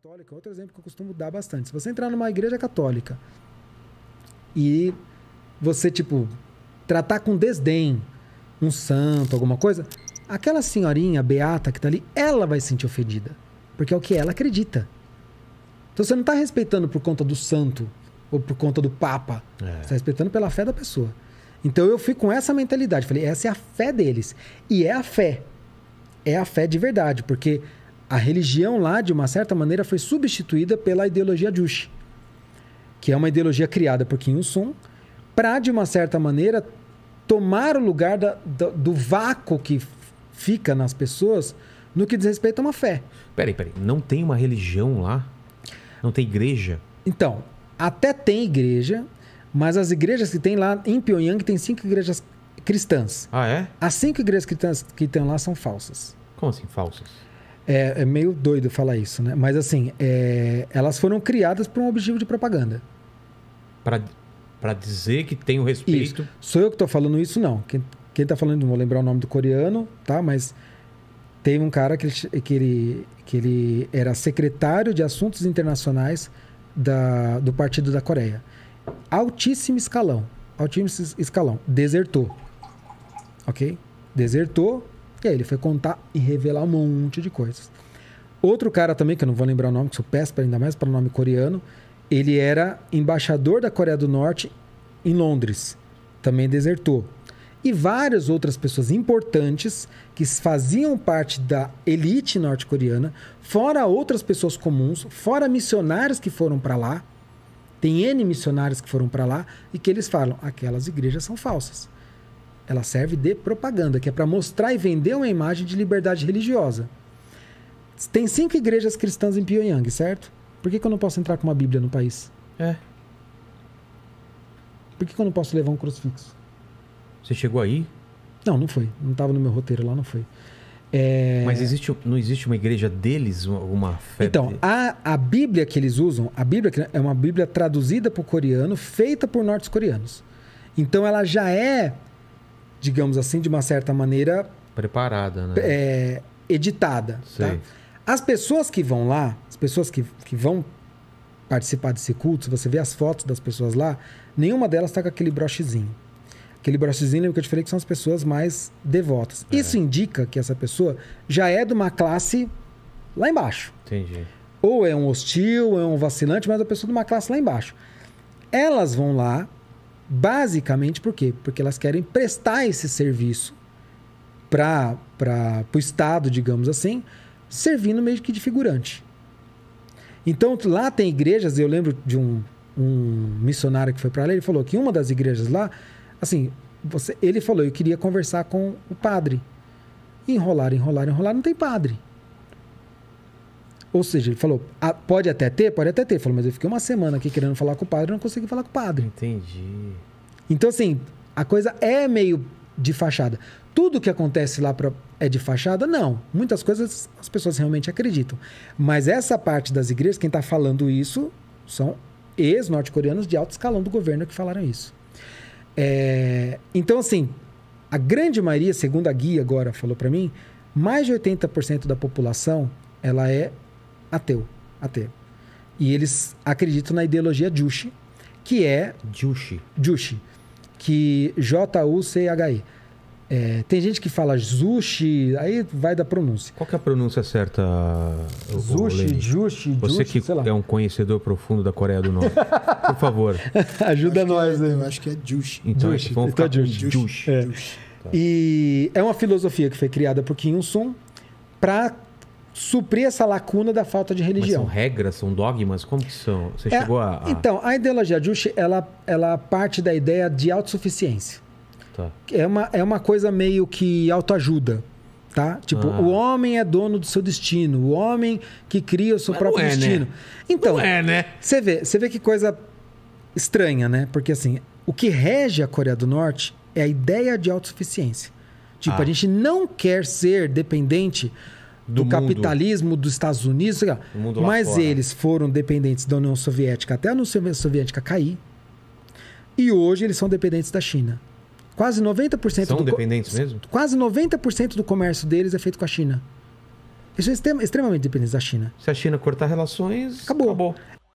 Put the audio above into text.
católica, outro exemplo que eu costumo dar bastante. Se você entrar numa igreja católica e você, tipo, tratar com desdém um santo, alguma coisa, aquela senhorinha beata que tá ali, ela vai se sentir ofendida. Porque é o que ela acredita. Então você não tá respeitando por conta do santo ou por conta do papa. É. Você tá respeitando pela fé da pessoa. Então eu fui com essa mentalidade. Falei, essa é a fé deles. E é a fé. É a fé de verdade. Porque a religião lá, de uma certa maneira, foi substituída pela ideologia Juche, que é uma ideologia criada por Kim Il-sung para, de uma certa maneira, tomar o lugar da, do, do vácuo que fica nas pessoas no que diz respeito a uma fé. Peraí, peraí. Não tem uma religião lá? Não tem igreja? Então, até tem igreja, mas as igrejas que tem lá em Pyongyang tem cinco igrejas cristãs. Ah, é? As cinco igrejas cristãs que tem lá são falsas. Como assim, falsas? É, é, meio doido falar isso, né? Mas assim, é, elas foram criadas para um objetivo de propaganda. Para dizer que tem o respeito. Isso. Sou eu que estou falando isso, não. Quem, quem tá falando, não vou lembrar o nome do coreano, tá? Mas tem um cara que ele, que ele, que ele era secretário de assuntos internacionais da, do Partido da Coreia. Altíssimo escalão. Altíssimo escalão. Desertou. Ok? Desertou e aí ele foi contar e revelar um monte de coisas. Outro cara também, que eu não vou lembrar o nome, que sou péssimo ainda mais para o nome coreano, ele era embaixador da Coreia do Norte em Londres. Também desertou. E várias outras pessoas importantes que faziam parte da elite norte-coreana, fora outras pessoas comuns, fora missionários que foram para lá. Tem N missionários que foram para lá e que eles falam: aquelas igrejas são falsas ela serve de propaganda, que é para mostrar e vender uma imagem de liberdade religiosa. Tem cinco igrejas cristãs em Pyongyang, certo? Por que, que eu não posso entrar com uma Bíblia no país? É. Por que, que eu não posso levar um crucifixo? Você chegou aí? Não, não foi. Não estava no meu roteiro lá, não foi. É... Mas existe, não existe uma igreja deles, alguma fé? Então, a, a Bíblia que eles usam, a Bíblia é uma Bíblia traduzida para o coreano, feita por norte-coreanos. Então, ela já é digamos assim, de uma certa maneira. Preparada, né? É, editada. Tá? As pessoas que vão lá, as pessoas que, que vão participar desse culto, se você vê as fotos das pessoas lá, nenhuma delas está com aquele brochezinho. Aquele brochezinho, lembra que eu te falei que são as pessoas mais devotas. É. Isso indica que essa pessoa já é de uma classe lá embaixo. Entendi. Ou é um hostil, ou é um vacilante, mas é a pessoa de uma classe lá embaixo. Elas vão lá Basicamente por quê? Porque elas querem prestar esse serviço para o Estado, digamos assim, servindo meio que de figurante. Então, lá tem igrejas, eu lembro de um, um missionário que foi para lá, ele falou que uma das igrejas lá, assim, você, ele falou, eu queria conversar com o padre. Enrolar, enrolar, enrolar, não tem padre. Ou seja, ele falou, ah, pode até ter? Pode até ter. Ele falou, mas eu fiquei uma semana aqui querendo falar com o padre e não consegui falar com o padre. Entendi. Então, assim, a coisa é meio de fachada. Tudo que acontece lá pra, é de fachada? Não. Muitas coisas as pessoas realmente acreditam. Mas essa parte das igrejas, quem está falando isso são ex-norte-coreanos de alto escalão do governo que falaram isso. É... Então, assim, a grande maioria, segundo a guia agora falou para mim, mais de 80% da população ela é ateu, ateu. E eles acreditam na ideologia Juche, que é... Juche. Juche. Que J-U-C-H-I. É, tem gente que fala zushi, aí vai da pronúncia. Qual que é a pronúncia certa? Zushi, jushi, Você que é um conhecedor profundo da Coreia do Norte. Por favor. Ajuda nós aí. É, eu acho que é jushi. Então, jushi. vamos então é ficar então, jushi. jushi. É. jushi. Tá. E é uma filosofia que foi criada por Kim Il-sung para suprir essa lacuna da falta de religião. Mas são regras, são dogmas, como que são? Você é, chegou a, a, Então, a ideologia Jushi, ela, ela parte da ideia de autossuficiência. Tá. É, uma, é uma coisa meio que autoajuda. Tá? Tipo, ah. o homem é dono do seu destino, o homem que cria o seu Mas próprio é, né? destino. Né? Então, não é, né? Você vê, você vê que coisa estranha, né? Porque assim, o que rege a Coreia do Norte é a ideia de autossuficiência. Tipo, ah. a gente não quer ser dependente do, do capitalismo dos Estados Unidos, mas fora. eles foram dependentes da União Soviética até a União Soviética cair. E hoje eles são dependentes da China. Quase 90% são do dependentes mesmo? Quase 90% do comércio deles é feito com a China. Eles são extremamente dependentes da China. Se a China cortar relações, acabou. acabou.